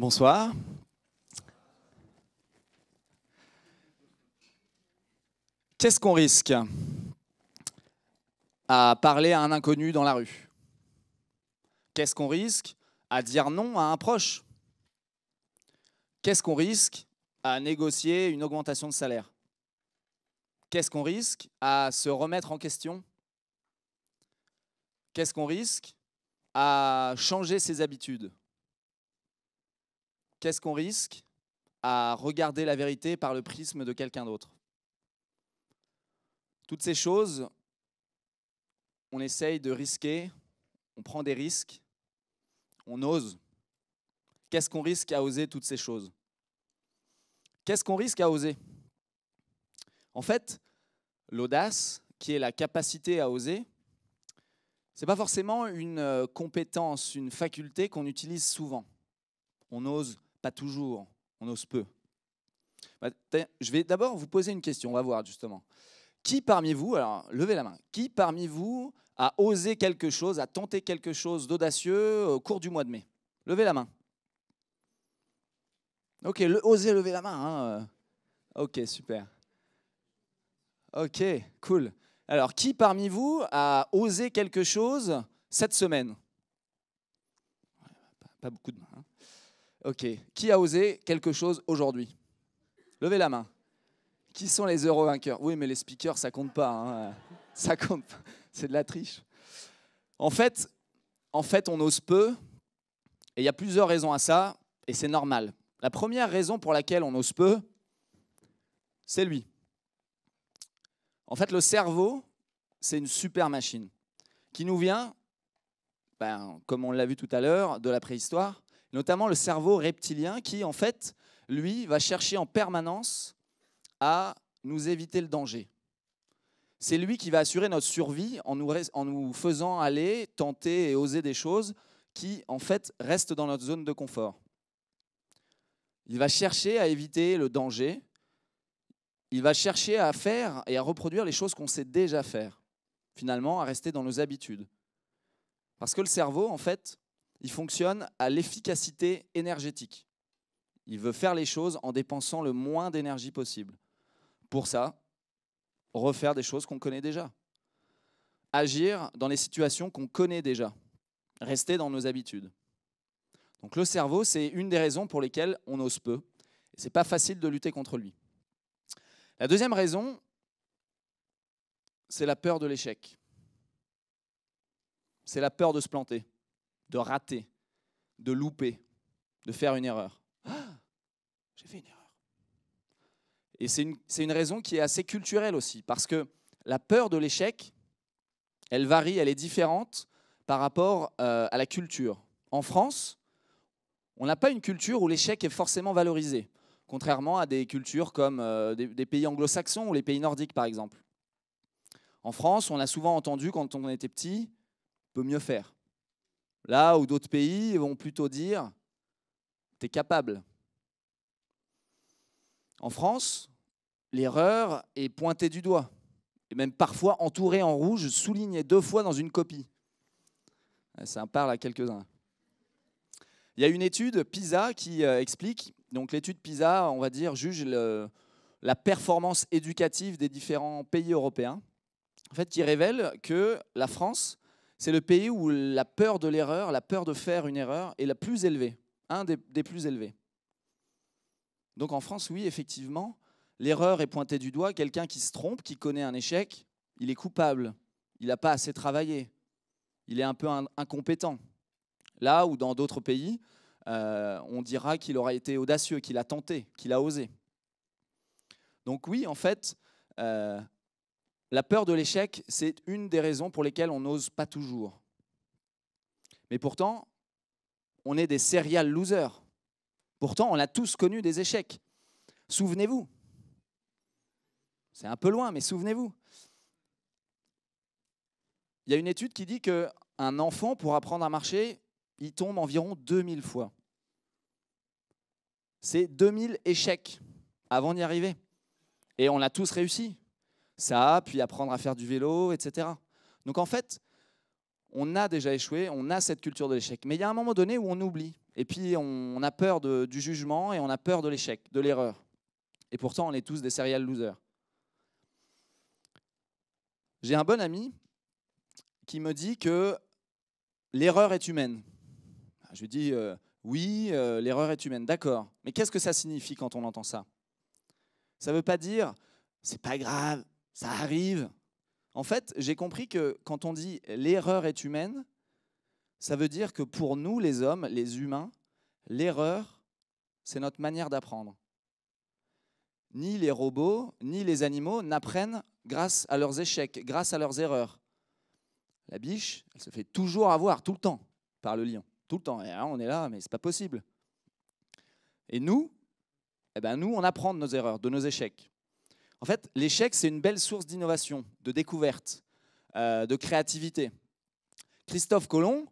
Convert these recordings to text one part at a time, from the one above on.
Bonsoir. Qu'est-ce qu'on risque à parler à un inconnu dans la rue Qu'est-ce qu'on risque à dire non à un proche Qu'est-ce qu'on risque à négocier une augmentation de salaire Qu'est-ce qu'on risque à se remettre en question Qu'est-ce qu'on risque à changer ses habitudes qu'est-ce qu'on risque à regarder la vérité par le prisme de quelqu'un d'autre Toutes ces choses, on essaye de risquer, on prend des risques, on ose. Qu'est-ce qu'on risque à oser toutes ces choses Qu'est-ce qu'on risque à oser En fait, l'audace, qui est la capacité à oser, n'est pas forcément une euh, compétence, une faculté qu'on utilise souvent. On ose toujours, on ose peu. Bah, je vais d'abord vous poser une question, on va voir justement. Qui parmi vous, alors levez la main, qui parmi vous a osé quelque chose, a tenté quelque chose d'audacieux au cours du mois de mai Levez la main. Ok, le, osez lever la main. Hein, euh. Ok, super. Ok, cool. Alors, qui parmi vous a osé quelque chose cette semaine Pas beaucoup de mains. Hein. Ok. Qui a osé quelque chose aujourd'hui Levez la main. Qui sont les euro vainqueurs Oui, mais les speakers, ça compte pas. Hein. Ça compte. C'est de la triche. En fait, en fait, on ose peu. Et il y a plusieurs raisons à ça, et c'est normal. La première raison pour laquelle on ose peu, c'est lui. En fait, le cerveau, c'est une super machine qui nous vient, ben, comme on l'a vu tout à l'heure, de la préhistoire notamment le cerveau reptilien qui, en fait, lui, va chercher en permanence à nous éviter le danger. C'est lui qui va assurer notre survie en nous, en nous faisant aller, tenter et oser des choses qui, en fait, restent dans notre zone de confort. Il va chercher à éviter le danger. Il va chercher à faire et à reproduire les choses qu'on sait déjà faire. Finalement, à rester dans nos habitudes. Parce que le cerveau, en fait, il fonctionne à l'efficacité énergétique. Il veut faire les choses en dépensant le moins d'énergie possible. Pour ça, refaire des choses qu'on connaît déjà. Agir dans les situations qu'on connaît déjà. Rester dans nos habitudes. Donc le cerveau, c'est une des raisons pour lesquelles on ose peu. Ce c'est pas facile de lutter contre lui. La deuxième raison, c'est la peur de l'échec. C'est la peur de se planter de rater, de louper, de faire une erreur. Ah, j'ai fait une erreur. Et c'est une, raison qui est assez culturelle aussi, parce que la peur de l'échec, elle varie, elle est différente par rapport euh, à la culture. En France, on n'a pas une culture où l'échec est forcément valorisé, contrairement à des cultures comme euh, des, des pays anglo-saxons ou les pays nordiques, par exemple. En France, on a souvent entendu quand on était petit, peut mieux faire. Là où d'autres pays vont plutôt dire tu es capable. En France, l'erreur est pointée du doigt et même parfois entourée en rouge, soulignée deux fois dans une copie. Euh, ça parle à quelques-uns. Il y a une étude PISA qui euh, explique, donc l'étude PISA, on va dire, juge la performance éducative des différents pays européens, en fait, qui révèle que la France c'est le pays où la peur de l'erreur, la peur de faire une erreur est la plus élevée, un des, plus élevés. Donc en France, oui, effectivement, l'erreur est pointée du doigt. Quelqu'un qui se trompe, qui connaît un échec, il est coupable. Il n'a pas assez travaillé. Il est un peu incompétent. Là où dans d'autres pays, euh, on dira qu'il aura été audacieux, qu'il a tenté, qu'il a osé. Donc oui, en fait, euh, la peur de l'échec, c'est une des raisons pour lesquelles on n'ose pas toujours. Mais pourtant, on est des serial losers. Pourtant, on a tous connu des échecs. Souvenez-vous. C'est un peu loin, mais souvenez-vous. Il y a une étude qui dit qu'un enfant, pour apprendre à marcher, il tombe environ 2000 fois. C'est 2000 échecs avant d'y arriver. Et on a tous réussi ça, puis apprendre à faire du vélo, etc. Donc en fait, on a déjà échoué, on a cette culture de l'échec. Mais il y a un moment donné où on oublie. Et puis on, a peur du jugement et on a peur de l'échec, de l'erreur. Et pourtant, on est tous des serial losers. J'ai un bon ami qui me dit que l'erreur est humaine. Ah, je lui dis, euh, oui, euh, l'erreur est humaine, d'accord. Mais qu'est-ce que ça signifie quand on entend ça Ça ne veut pas dire, c'est pas grave, ça arrive. En fait, j'ai compris que quand on dit l'erreur est humaine, ça veut dire que pour nous, les hommes, les humains, l'erreur, c'est notre manière d'apprendre. Ni les robots, ni les animaux n'apprennent grâce à leurs échecs, grâce à leurs erreurs. La biche, elle se fait toujours avoir, tout le temps, par le lion. Tout le temps. on est là, mais n'est pas possible. Et nous, eh ben nous, on apprend de nos erreurs, de nos échecs. En fait, l'échec, c'est une belle source d'innovation, de découverte, euh, de créativité. Christophe Colomb,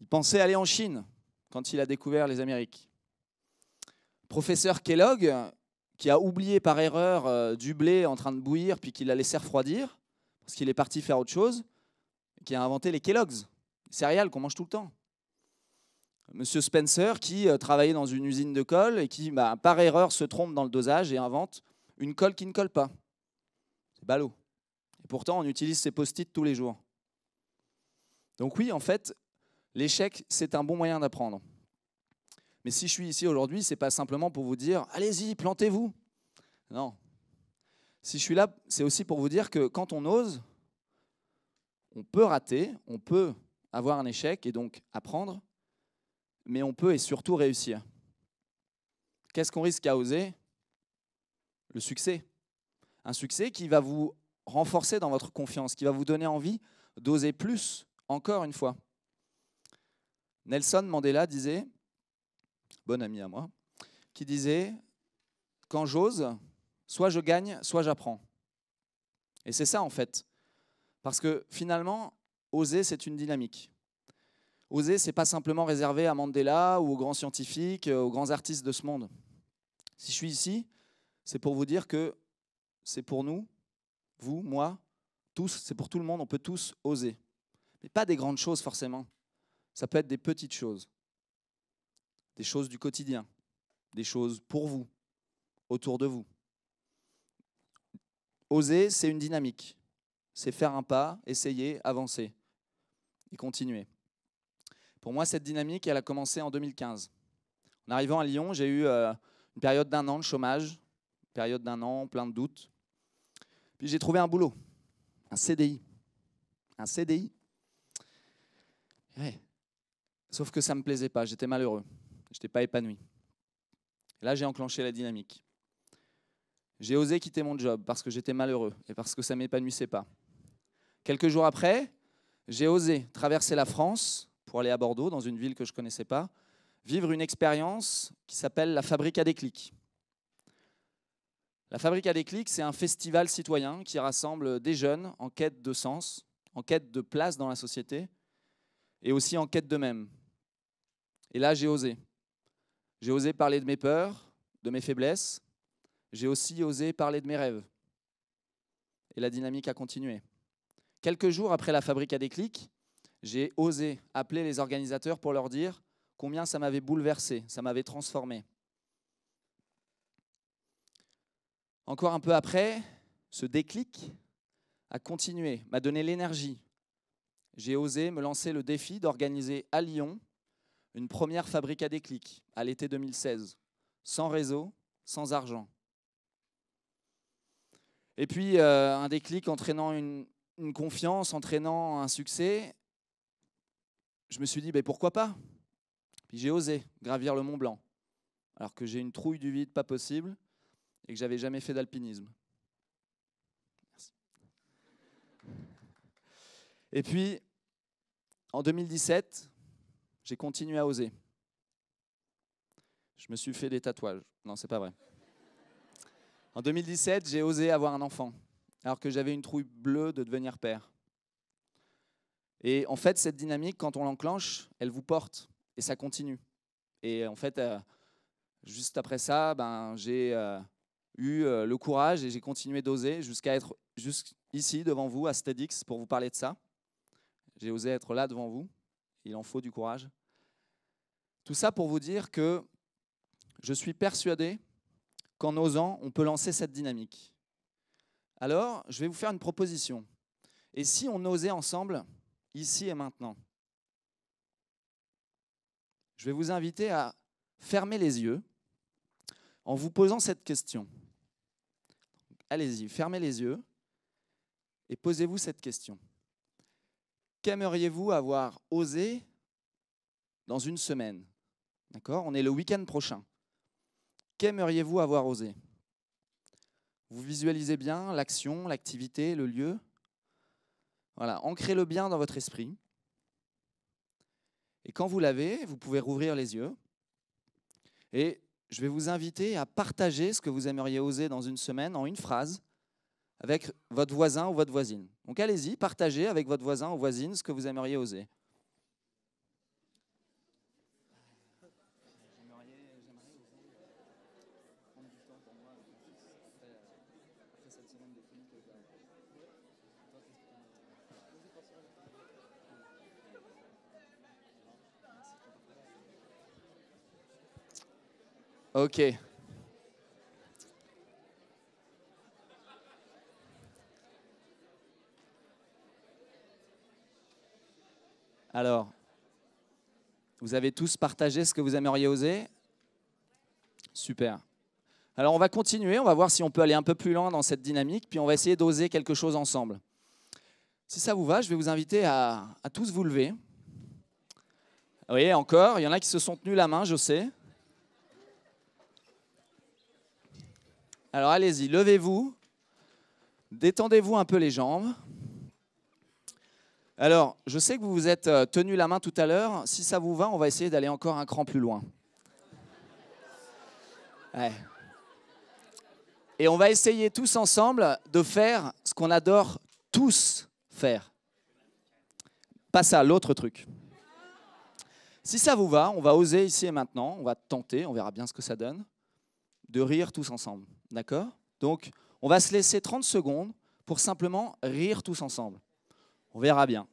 il pensait aller en Chine quand il a découvert les Amériques. Professeur Kellogg, qui a oublié par erreur euh, du blé en train de bouillir, puis qu'il l'a laissé refroidir, parce qu'il est parti faire autre chose, qui a inventé les Kellogg's, les céréales qu'on mange tout le temps. Monsieur Spencer, qui euh, travaillait dans une usine de colle et qui, bah, par erreur, se trompe dans le dosage et invente une colle qui ne colle pas. C'est ballot. Et pourtant, on utilise ces post-it tous les jours. Donc oui, en fait, l'échec, c'est un bon moyen d'apprendre. Mais si je suis ici aujourd'hui, c'est pas simplement pour vous dire allez-y, plantez-vous. Non. Si je suis là, c'est aussi pour vous dire que quand on ose, on peut rater, on peut avoir un échec et donc apprendre, mais on peut et surtout réussir. Qu'est-ce qu'on risque à oser le succès. Un succès qui va vous renforcer dans votre confiance, qui va vous donner envie d'oser plus, encore une fois. Nelson Mandela disait, bon ami à moi, qui disait, quand j'ose, soit je gagne, soit j'apprends. Et c'est ça en fait. Parce que finalement, oser, c'est une dynamique. Oser, c'est pas simplement réservé à Mandela ou aux grands scientifiques, euh, aux grands artistes de ce monde. Si je suis ici, c'est pour vous dire que c'est pour nous, vous, moi, tous, c'est pour tout le monde, on peut tous oser. Mais pas des grandes choses forcément. Ça peut être des petites choses, des choses du quotidien, des choses pour vous, autour de vous. Oser, c'est une dynamique. C'est faire un pas, essayer, avancer et continuer. Pour moi, cette dynamique, elle a commencé en 2015. En arrivant à Lyon, j'ai eu euh, une période d'un an de chômage Période d'un an, plein de doutes. Puis j'ai trouvé un boulot, un CDI. Un CDI. Sauf que ça ne me plaisait pas, j'étais malheureux, je n'étais pas épanoui. là, j'ai enclenché la dynamique. J'ai osé quitter mon job parce que j'étais malheureux et parce que ça ne m'épanouissait pas. Quelques jours après, j'ai osé traverser la France pour aller à Bordeaux, dans une ville que je ne connaissais pas, vivre une expérience qui s'appelle la fabrique à déclic. La Fabrique à clics, c'est un festival citoyen qui rassemble des jeunes en quête de sens, en quête de place dans la société et aussi en quête d'eux-mêmes. Et là, j'ai osé. J'ai osé parler de mes peurs, de mes faiblesses. J'ai aussi osé parler de mes rêves. Et la dynamique a continué. Quelques jours après la Fabrique à clics, j'ai osé appeler les organisateurs pour leur dire combien ça m'avait bouleversé, ça m'avait transformé. Encore un peu après, ce déclic a continué, m'a donné l'énergie. J'ai osé me lancer le défi d'organiser à Lyon une première fabrique à déclic à l'été 2016, sans réseau, sans argent. Et puis euh, un déclic entraînant une, confiance, entraînant un succès. Je me suis dit, "Mais ben, pourquoi pas Puis j'ai osé gravir le Mont Blanc, alors que j'ai une trouille du vide pas possible et que j'avais jamais fait d'alpinisme. Et puis, en 2017, j'ai continué à oser. Je me suis fait des tatouages. Non, c'est pas vrai. En 2017, j'ai osé avoir un enfant, alors que j'avais une trouille bleue de devenir père. Et en fait, cette dynamique, quand on l'enclenche, elle vous porte et ça continue. Et en fait, euh, juste après ça, ben, j'ai euh, eu euh, le courage et j'ai continué d'oser jusqu'à être ici, devant vous, à Stedix, pour vous parler de ça. J'ai osé être là devant vous. Il en faut du courage. Tout ça pour vous dire que je suis persuadé qu'en osant, on peut lancer cette dynamique. Alors, je vais vous faire une proposition. Et si on osait ensemble, ici et maintenant Je vais vous inviter à fermer les yeux en vous posant cette question allez-y, fermez les yeux et posez-vous cette question. Qu'aimeriez-vous avoir osé dans une semaine D'accord On est le week-end prochain. Qu'aimeriez-vous avoir osé Vous visualisez bien l'action, l'activité, le lieu. Voilà, ancrez-le bien dans votre esprit. Et quand vous l'avez, vous pouvez rouvrir les yeux. Et je vais vous inviter à partager ce que vous aimeriez oser dans une semaine en une phrase avec votre voisin ou votre voisine. Donc allez-y, partagez avec votre voisin ou voisine ce que vous aimeriez oser. OK. Alors, vous avez tous partagé ce que vous aimeriez oser Super. Alors on va continuer, on va voir si on peut aller un peu plus loin dans cette dynamique, puis on va essayer d'oser quelque chose ensemble. Si ça vous va, je vais vous inviter à, tous vous lever. Vous voyez, encore, il y en a qui se sont tenus la main, je sais. Alors allez-y, levez-vous, détendez-vous un peu les jambes. Alors, je sais que vous vous êtes euh, tenu la main tout à l'heure. Si ça vous va, on va essayer d'aller encore un cran plus loin. Et on va essayer tous ensemble de faire ce qu'on adore tous faire. Pas ça, l'autre truc. Si ça vous va, on va oser ici et maintenant, on va tenter, on verra bien ce que ça donne, de rire tous ensemble. D'accord Donc, on va se laisser 30 secondes pour simplement rire tous ensemble. On verra bien.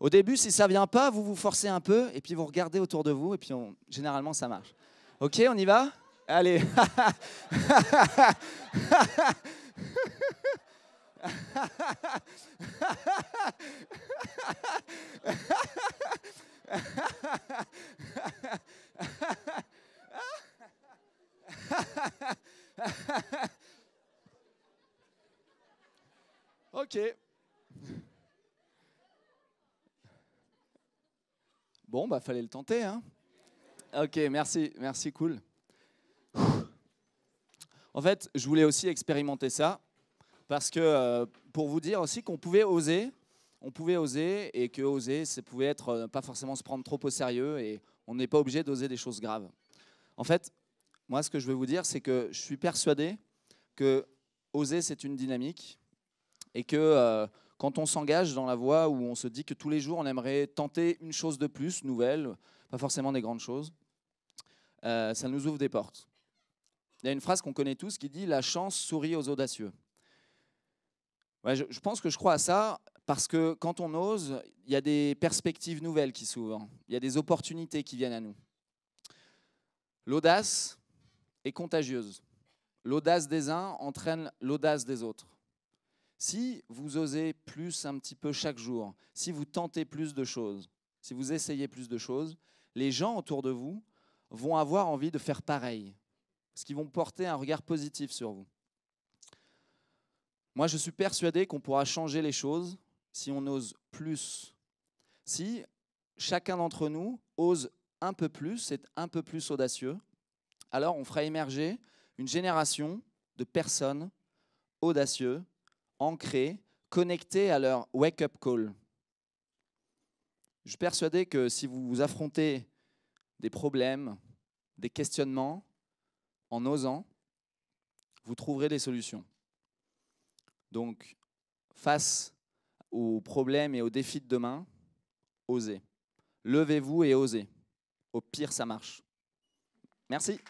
Au début, si ça vient pas, vous vous forcez un peu et puis vous regardez autour de vous et puis on... généralement ça marche. Ok, on y va Allez. OK. Bon, bah fallait le tenter, hein. Ok, merci, merci, cool. En fait, je voulais aussi expérimenter ça parce que euh, pour vous dire aussi qu'on pouvait oser, on pouvait oser et que oser, ça pouvait être euh, pas forcément se prendre trop au sérieux et on n'est pas obligé d'oser des choses graves. En fait, moi, ce que je veux vous dire, c'est que je suis persuadé que oser, c'est une dynamique et que euh, quand on s'engage dans la voie où on se dit que tous les jours, on aimerait tenter une chose de plus, nouvelle, pas forcément des grandes choses, euh, ça nous ouvre des portes. Il y a une phrase qu'on connaît tous qui dit La chance sourit aux audacieux. je, pense que je crois à ça parce que quand on ose, il y a des perspectives nouvelles qui s'ouvrent, il y a des opportunités qui viennent à nous. L'audace, est contagieuse. L'audace des uns entraîne l'audace des autres. Si vous osez plus un petit peu chaque jour, si vous tentez plus de choses, si vous essayez plus de choses, les gens autour de vous vont avoir envie de faire pareil, ce qu'ils vont porter un regard positif sur vous. Moi, je suis persuadé qu'on pourra changer les choses si on ose plus. Si chacun d'entre nous ose un peu plus, c'est un peu plus audacieux, alors on fera émerger une génération de personnes audacieuses, ancrées, connectées à leur wake-up call. Je suis persuadé que si vous vous affrontez des problèmes, des questionnements, en osant, vous trouverez des solutions. Donc, face aux problèmes et aux défis de demain, osez. Levez-vous et osez. Au pire, ça marche. Merci.